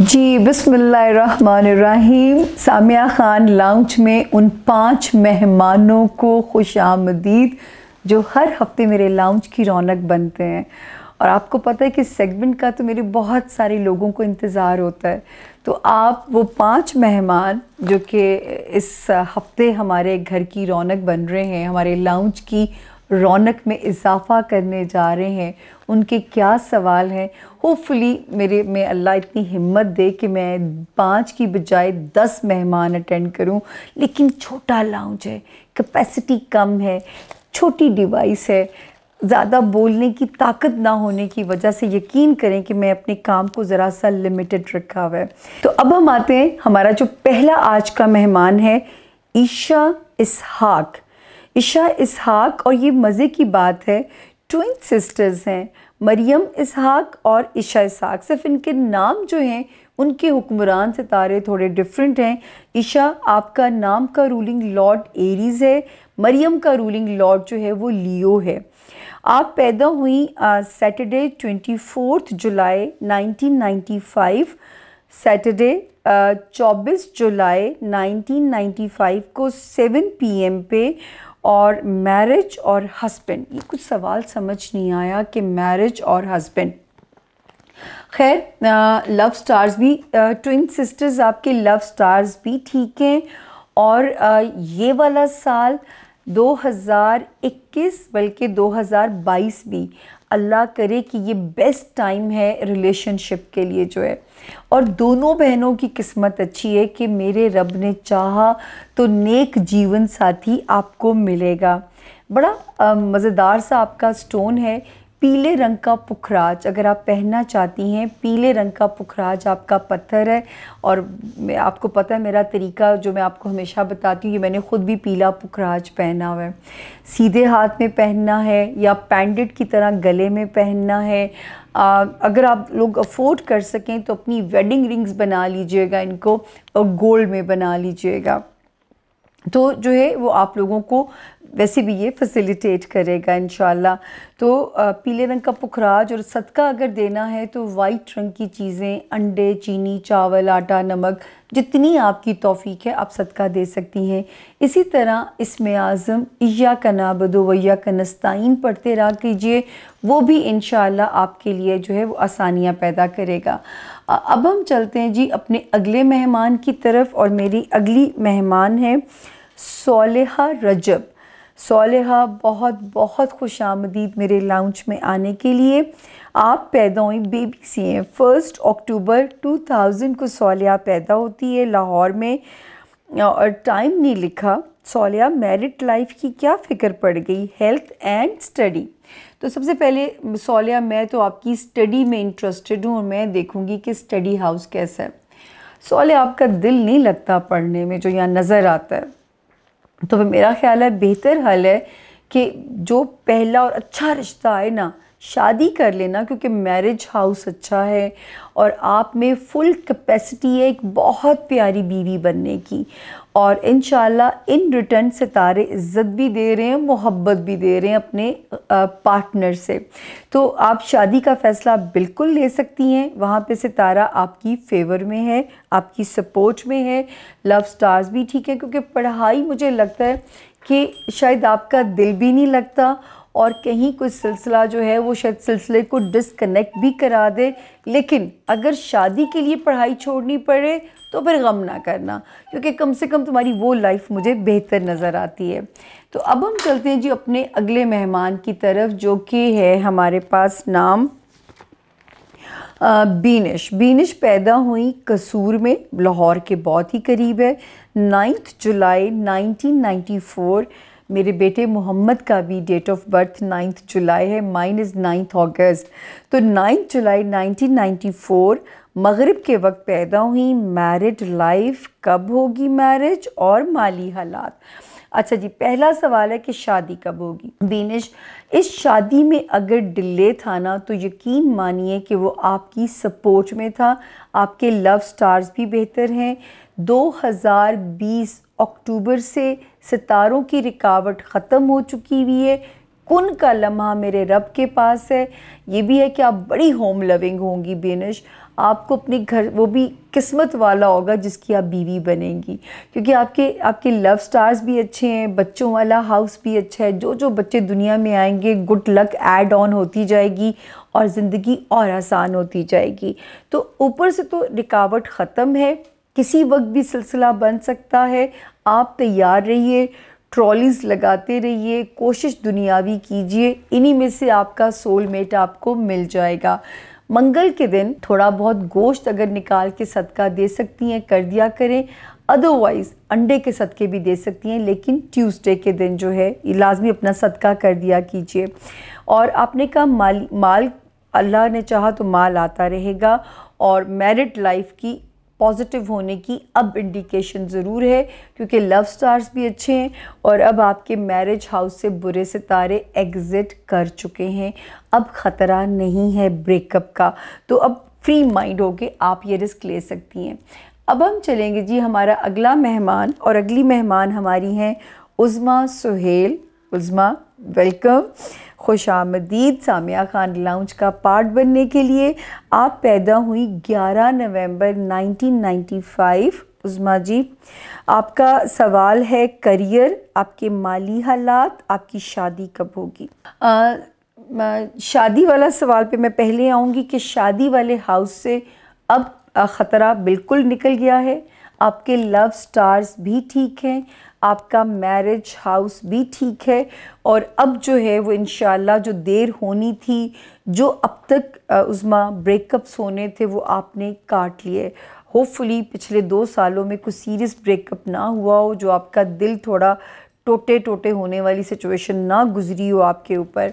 जी बिसमीम सामिया ख़ान लाउंज में उन पांच मेहमानों को खुश आमदीद जो हर हफ्ते मेरे लाउंज की रौनक बनते हैं और आपको पता है कि सेगमेंट का तो मेरे बहुत सारे लोगों को इंतज़ार होता है तो आप वो पांच मेहमान जो कि इस हफ्ते हमारे घर की रौनक बन रहे हैं हमारे लाउंज की रौनक में इजाफ़ा करने जा रहे हैं उनके क्या सवाल हैं होपफुली मेरे में अल्लाह इतनी हिम्मत दे कि मैं पाँच की बजाय दस मेहमान अटेंड करूं लेकिन छोटा लाउंज है कैपेसिटी कम है छोटी डिवाइस है ज़्यादा बोलने की ताकत ना होने की वजह से यकीन करें कि मैं अपने काम को ज़रा सा लिमिटेड रखा हुआ है तो अब हम आते हैं हमारा जो पहला आज का मेहमान है ईशा इसहाक ईशा इसहाक और ये मज़े की बात है ट्विन सिस्टर्स हैं मरियम इसहाक और ईशा इसहाक सिर्फ इनके नाम जो हैं उनके हुक्मरान सितारे थोड़े डिफरेंट हैं ईशा आपका नाम का रूलिंग लॉर्ड एरीज़ है मरियम का रूलिंग लॉर्ड जो है वो लियो है आप पैदा हुई Saturday twenty fourth July five Saturday चौबीस जुलाई 1995 को 7 पीएम पे और मैरिज और हस्बैंड ये कुछ सवाल समझ नहीं आया कि मैरिज और हस्बैंड खैर लव स्टार्स भी ट्विन सिस्टर्स आपके लव स्टार्स भी ठीक हैं और आ, ये वाला साल 2021 बल्कि 2022 भी अल्लाह करे कि ये बेस्ट टाइम है रिलेशनशिप के लिए जो है और दोनों बहनों की किस्मत अच्छी है कि मेरे रब ने चाहा तो नेक जीवन साथी आपको मिलेगा बड़ा मज़ेदार सा आपका स्टोन है पीले रंग का पुखराज अगर आप पहनना चाहती हैं पीले रंग का पुखराज आपका पत्थर है और मैं आपको पता है मेरा तरीका जो मैं आपको हमेशा बताती हूँ कि मैंने ख़ुद भी पीला पुखराज पहना हुआ है सीधे हाथ में पहनना है या पैंडेड की तरह गले में पहनना है आ, अगर आप लोग अफोर्ड कर सकें तो अपनी वेडिंग रिंग्स बना लीजिएगा इनको और गोल्ड में बना लीजिएगा तो जो है वो आप लोगों को वैसे भी ये फैसिलिटेट करेगा इन तो पीले रंग का पुखराज और सदका अगर देना है तो वाइट रंग की चीज़ें अंडे चीनी चावल आटा नमक जितनी आपकी तोफ़ी है आप सदका दे सकती हैं इसी तरह इसमें आज़म या कनाबदो वैया कनस्ताइन पढ़ते रह कीजिए वो भी इन आपके लिए जो है वो आसानियाँ पैदा करेगा अब हम चलते हैं जी अपने अगले मेहमान की तरफ और मेरी अगली मेहमान है सोलह रजब सोलहा बहुत बहुत खुश आमदीद मेरे लाउंज में आने के लिए आप पैदा हुई बेबी सी हैं फ़र्स्ट अक्टूबर 2000 को सोलिया पैदा होती है लाहौर में और टाइम नहीं लिखा सोलिया मैरिड लाइफ की क्या फ़िक्र पड़ गई हेल्थ एंड स्टडी तो सबसे पहले सोलिया मैं तो आपकी स्टडी में इंटरेस्टेड हूँ और मैं देखूँगी कि स्टडी हाउस कैसा है सोलिया आपका दिल नहीं लगता पढ़ने में जो यहाँ नज़र आता है तो मेरा ख्याल है बेहतर हल है कि जो पहला और अच्छा रिश्ता आए ना शादी कर लेना क्योंकि मैरिज हाउस अच्छा है और आप में फुल कैपेसिटी है एक बहुत प्यारी बीवी बनने की और इन इन रिटर्न सितारे इज़्ज़त भी दे रहे हैं मोहब्बत भी दे रहे हैं अपने पार्टनर से तो आप शादी का फ़ैसला बिल्कुल ले सकती हैं वहाँ पे सितारा आपकी फेवर में है आपकी सपोर्ट में है लव स्टार्स भी ठीक है क्योंकि पढ़ाई मुझे लगता है कि शायद आपका दिल भी नहीं लगता और कहीं कोई सिलसिला जो है वो शायद सिलसिले को डिसकनेक्ट भी करा दे लेकिन अगर शादी के लिए पढ़ाई छोड़नी पड़े तो फिर गम ना करना क्योंकि कम से कम तुम्हारी वो लाइफ मुझे बेहतर नज़र आती है तो अब हम चलते हैं जी अपने अगले मेहमान की तरफ जो कि है हमारे पास नाम बीनिश बीनिश पैदा हुई कसूर में लाहौर के बहुत ही करीब है नाइन्थ जुलाई 1994 मेरे बेटे मोहम्मद का भी date of birth ninth July है माइन इज़ नाइन्थ अगस्त तो नाइन्थ जुलाई 1994 मगरब के वक्त पैदा हुई मैरिड लाइफ कब होगी मैरिज और माली हालात अच्छा जी पहला सवाल है कि शादी कब होगी बीनिश इस शादी में अगर डिले था ना तो यकीन मानिए कि वो आपकी सपोर्ट में था आपके लव स्टार्स भी बेहतर हैं 2020 अक्टूबर से सितारों की रिकावट ख़त्म हो चुकी हुई है कुन का लम्हा मेरे रब के पास है ये भी है कि आप बड़ी होम लविंग होंगी बेनिश आपको अपने घर वो भी किस्मत वाला होगा जिसकी आप बीवी बनेंगी क्योंकि आपके आपके लव स्टार्स भी अच्छे हैं बच्चों वाला हाउस भी अच्छा है जो जो बच्चे दुनिया में आएंगे गुड लक ऐड ऑन होती जाएगी और ज़िंदगी और आसान होती जाएगी तो ऊपर से तो रिकावट ख़त्म है किसी वक्त भी सिलसिला बन सकता है आप तैयार रहिए ट्रॉलीज लगाते रहिए कोशिश दुनियावी कीजिए इन्हीं में से आपका सोलमेट आपको मिल जाएगा मंगल के दिन थोड़ा बहुत गोश्त अगर निकाल के सदका दे सकती हैं कर दिया करें अदरवाइज़ अंडे के सदके भी दे सकती हैं लेकिन ट्यूसडे के दिन जो है लाजमी अपना सदका कर दिया कीजिए और आपने कहा माल माल अल्लाह ने चाहा तो माल आता रहेगा और मैरिड लाइफ की पॉजिटिव होने की अब इंडिकेशन ज़रूर है क्योंकि लव स्टार्स भी अच्छे हैं और अब आपके मैरिज हाउस से बुरे सितारे एग्ज़िट कर चुके हैं अब ख़तरा नहीं है ब्रेकअप का तो अब फ्री माइंड होके आप ये रिस्क ले सकती हैं अब हम चलेंगे जी हमारा अगला मेहमान और अगली मेहमान हमारी हैं उज़मा सुहेल उज़मा वेलकम खुश आमदीद सामिया ख़ान लाउंज का पार्ट बनने के लिए आप पैदा हुई 11 नवंबर 1995 उज़मा जी आपका सवाल है करियर आपके माली हालात आपकी शादी कब होगी शादी वाला सवाल पे मैं पहले आऊँगी कि शादी वाले हाउस से अब ख़तरा बिल्कुल निकल गया है आपके लव स्टार्स भी ठीक हैं आपका मैरिज हाउस भी ठीक है और अब जो है वो इन जो देर होनी थी जो अब तक उसमें ब्रेकअप्स होने थे वो आपने काट लिए होपफुली पिछले दो सालों में कुछ सीरियस ब्रेकअप ना हुआ हो जो आपका दिल थोड़ा टोटे टोटे होने वाली सिचुएशन ना गुजरी हो आपके ऊपर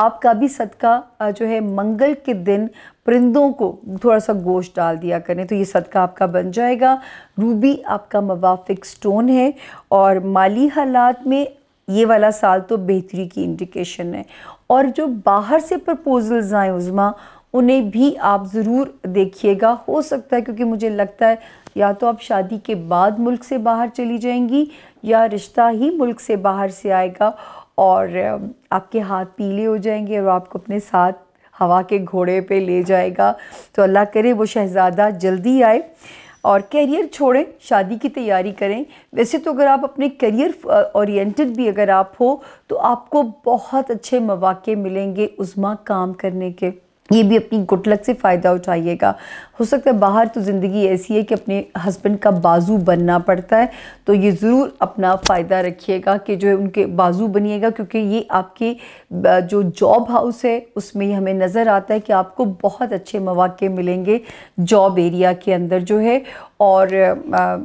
आपका भी सदका जो है मंगल के दिन परिंदों को थोड़ा सा गोश्त डाल दिया करें तो ये सदका आपका बन जाएगा रूबी आपका मवाफिक स्टोन है और माली हालात में ये वाला साल तो बेहतरी की इंडिकेशन है और जो बाहर से प्रपोजल्स आए उज़मा उन्हें भी आप ज़रूर देखिएगा हो सकता है क्योंकि मुझे लगता है या तो आप शादी के बाद मुल्क से बाहर चली जाएंगी या रिश्ता ही मुल्क से बाहर से आएगा और आपके हाथ पीले हो जाएंगे और आपको अपने साथ हवा के घोड़े पे ले जाएगा तो अल्लाह करे वो शहज़ादा जल्दी आए और करियर छोड़ें शादी की तैयारी करें वैसे तो अगर आप अपने करियर ओरिएंटेड भी अगर आप हो तो आपको बहुत अच्छे मौाक़े मिलेंगे उज़मा काम करने के ये भी अपनी गुड लक से फ़ायदा उठाइएगा हो सकता है बाहर तो ज़िंदगी ऐसी है कि अपने हस्बैंड का बाजू बनना पड़ता है तो ये ज़रूर अपना फ़ायदा रखिएगा कि जो है उनके बाजू बनिएगा क्योंकि ये आपके जो जॉब हाउस है उसमें हमें नज़र आता है कि आपको बहुत अच्छे मौाक़े मिलेंगे जॉब एरिया के अंदर जो है और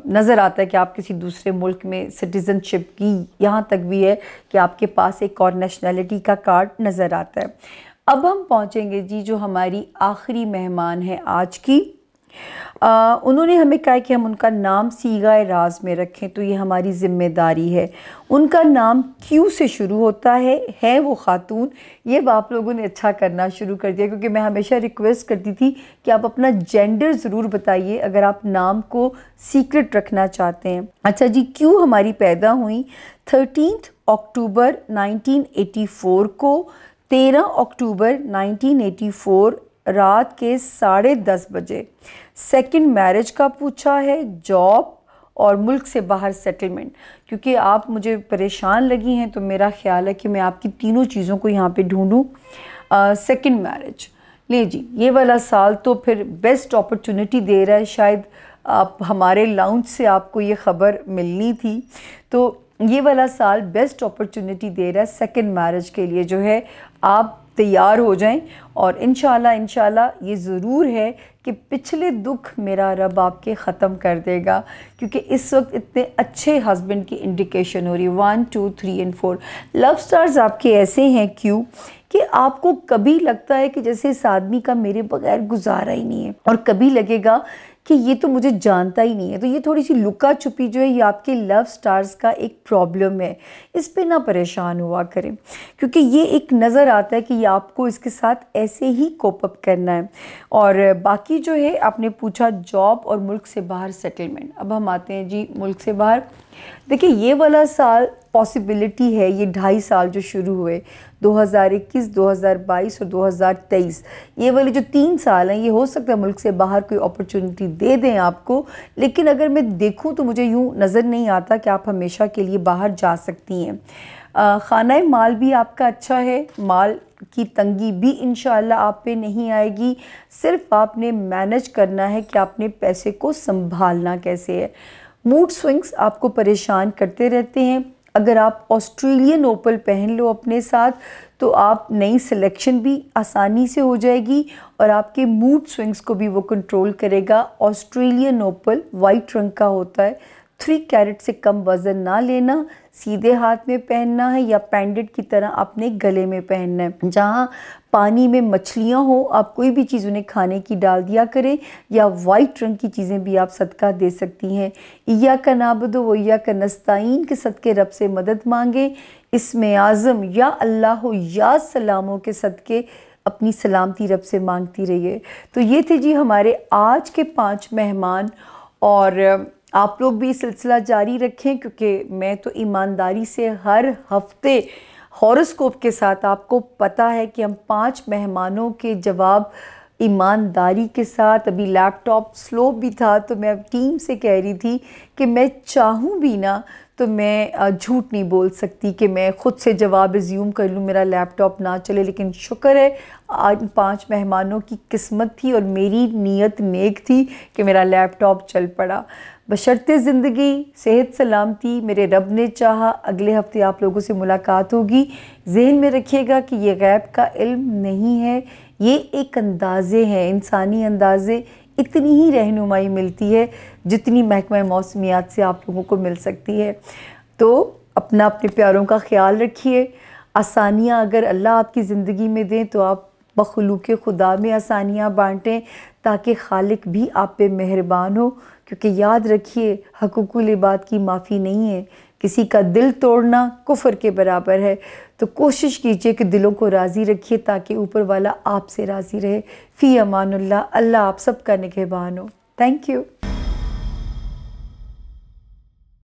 नज़र आता है कि आप किसी दूसरे मुल्क में सिटीज़नशिप की यहाँ तक भी है कि आपके पास एक और नेशनैलिटी का कार्ड नज़र आता है अब हम पहुंचेंगे जी जो हमारी आखिरी मेहमान है आज की आ, उन्होंने हमें कहा कि हम उनका नाम सीगा राज में रखें तो ये हमारी ज़िम्मेदारी है उनका नाम क्यू से शुरू होता है है वो ख़ातून ये आप लोगों ने अच्छा करना शुरू कर दिया क्योंकि मैं हमेशा रिक्वेस्ट करती थी कि आप अपना जेंडर ज़रूर बताइए अगर आप नाम को सीक्रेट रखना चाहते हैं अच्छा जी क्यों हमारी पैदा हुई थर्टीन अक्टूबर नाइनटीन को 13 अक्टूबर 1984 रात के साढ़े दस बजे सेकंड मैरिज का पूछा है जॉब और मुल्क से बाहर सेटलमेंट क्योंकि आप मुझे परेशान लगी हैं तो मेरा ख्याल है कि मैं आपकी तीनों चीज़ों को यहाँ पे ढूंढूं सेकंड मैरिज ले जी ये वाला साल तो फिर बेस्ट अपॉर्चुनिटी दे रहा है शायद आप हमारे लाउंज से आपको ये ख़बर मिलनी थी तो ये वाला साल बेस्ट अपॉर्चुनिटी दे रहा है सेकेंड मैरिज के लिए जो है आप तैयार हो जाएं और इन शाला ये ज़रूर है कि पिछले दुख मेरा रब आपके ख़त्म कर देगा क्योंकि इस वक्त इतने अच्छे हस्बैंड की इंडिकेशन हो रही है one two three and four love stars आपके ऐसे हैं क्यों कि आपको कभी लगता है कि जैसे इस आदमी का मेरे बगैर गुजारा ही नहीं है और कभी लगेगा कि ये तो मुझे जानता ही नहीं है तो ये थोड़ी सी लुका छुपी जो है ये आपके लव स्टार्स का एक प्रॉब्लम है इस पर ना परेशान हुआ करें क्योंकि ये एक नज़र आता है कि ये आपको इसके साथ ऐसे ही कोपअप करना है और बाकी जो है आपने पूछा जॉब और मुल्क से बाहर सेटलमेंट अब हम आते हैं जी मुल्क से बाहर देखिए ये वाला साल पॉसिबिलिटी है ये ढाई साल जो शुरू हुए 2021, 2022 और 2023 ये वाले जो तीन साल हैं ये हो सकता है मुल्क से बाहर कोई अपॉर्चुनिटी दे दें आपको लेकिन अगर मैं देखूं तो मुझे यूँ नज़र नहीं आता कि आप हमेशा के लिए बाहर जा सकती हैं ख़ाना माल भी आपका अच्छा है माल की तंगी भी इन आप पे नहीं आएगी सिर्फ आपने मैनेज करना है कि आपने पैसे को संभालना कैसे है मूड स्विंग्स आपको परेशान करते रहते हैं अगर आप ऑस्ट्रेलियन ओपल पहन लो अपने साथ तो आप नई सिलेक्शन भी आसानी से हो जाएगी और आपके मूड स्विंग्स को भी वो कंट्रोल करेगा ऑस्ट्रेलियन ओपल वाइट रंग का होता है थ्री कैरेट से कम वज़न ना लेना सीधे हाथ में पहनना है या पैंडेड की तरह अपने गले में पहनना है जहाँ पानी में मछलियाँ हो आप कोई भी चीज़ उन्हें खाने की डाल दिया करें या वाइट रंग की चीज़ें भी आप सदका दे सकती हैं या का नाबदो व या का नस्ताइन के सदके रब से मदद मांगे इसमें आज़म या अल्लाह या सलामों के सदके अपनी सलामती रब से मांगती रहिए तो ये थे जी हमारे आज के पाँच मेहमान और आप लोग भी सिलसिला जारी रखें क्योंकि मैं तो ईमानदारी से हर हफ्ते हॉरोस्कोप के साथ आपको पता है कि हम पांच मेहमानों के जवाब ईमानदारी के साथ अभी लैपटॉप स्लो भी था तो मैं अब टीम से कह रही थी कि मैं चाहूँ भी ना तो मैं झूठ नहीं बोल सकती कि मैं ख़ुद से जवाब रिज्यूम कर लूँ मेरा लैपटॉप ना चले लेकिन शुक्र है आज पांच मेहमानों की किस्मत थी और मेरी नीयत नेक थी कि मेरा लैपटॉप चल पड़ा बशर्त ज़िंदगी सेहत सलामती मेरे रब ने चाहा अगले हफ्ते आप लोगों से मुलाकात होगी जहन में रखिएगा कि यह गैब का इल्म नहीं है ये एक अंदाज़े हैं इंसानी अंदाज़े इतनी ही रहनुमाई मिलती है जितनी महकमा मौसमियात से आप लोगों को मिल सकती है तो अपना अपने प्यारों का ख्याल रखिए आसानियाँ अगर अल्लाह आपकी ज़िंदगी में दें तो आप बखलूक खुदा में आसानियाँ बाँटें ताकि खालिक भी आप पे मेहरबान हो क्योंकि याद रखिए हकूकुल इबाद की माफ़ी नहीं है किसी का दिल तोड़ना कुफर के बराबर है तो कोशिश कीजिए कि दिलों को राज़ी रखिए ताकि ऊपर वाला आपसे राज़ी रहे फ़ी अमानुल्ला अल्लाह आप सबका निगहबान हो थैंक यू